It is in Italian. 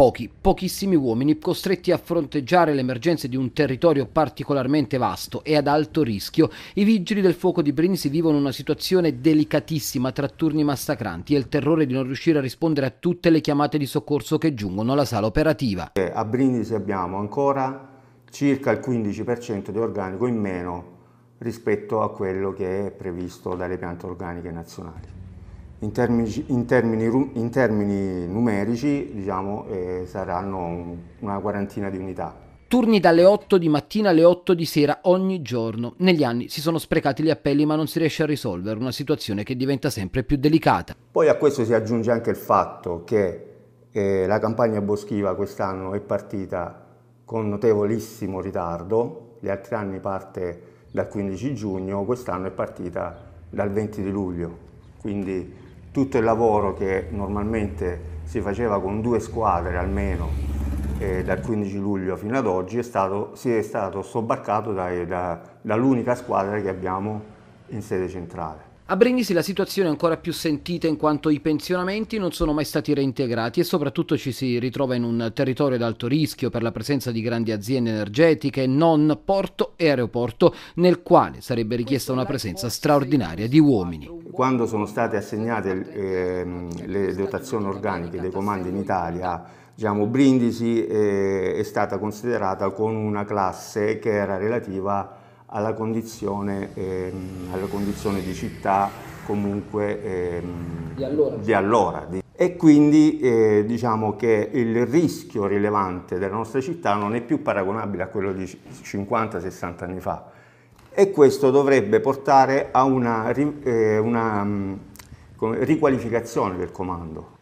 pochi, pochissimi uomini costretti a fronteggiare le emergenze di un territorio particolarmente vasto e ad alto rischio, i vigili del fuoco di Brindisi vivono una situazione delicatissima tra turni massacranti e il terrore di non riuscire a rispondere a tutte le chiamate di soccorso che giungono alla sala operativa. Eh, a Brindisi abbiamo ancora circa il 15% di organico in meno rispetto a quello che è previsto dalle piante organiche nazionali. In termini, in termini, in termini numerici diciamo, eh, saranno una quarantina di unità. Turni dalle 8 di mattina alle 8 di sera ogni giorno. Negli anni si sono sprecati gli appelli ma non si riesce a risolvere una situazione che diventa sempre più delicata. Poi a questo si aggiunge anche il fatto che eh, la campagna boschiva quest'anno è partita con notevolissimo ritardo, gli altri anni parte dal 15 giugno, quest'anno è partita dal 20 di luglio, quindi tutto il lavoro che normalmente si faceva con due squadre almeno eh, dal 15 luglio fino ad oggi è stato, si è stato sobbarcato da, da, dall'unica squadra che abbiamo in sede centrale. A Brindisi la situazione è ancora più sentita in quanto i pensionamenti non sono mai stati reintegrati e soprattutto ci si ritrova in un territorio ad alto rischio per la presenza di grandi aziende energetiche, non porto e aeroporto, nel quale sarebbe richiesta una presenza straordinaria di uomini quando sono state assegnate eh, le dotazioni organiche dei comandi in Italia, diciamo, Brindisi eh, è stata considerata con una classe che era relativa alla condizione, eh, alla condizione di città comunque ehm, di allora. Di allora di... E quindi eh, diciamo che il rischio rilevante della nostra città non è più paragonabile a quello di 50-60 anni fa e questo dovrebbe portare a una, eh, una mm, riqualificazione del comando.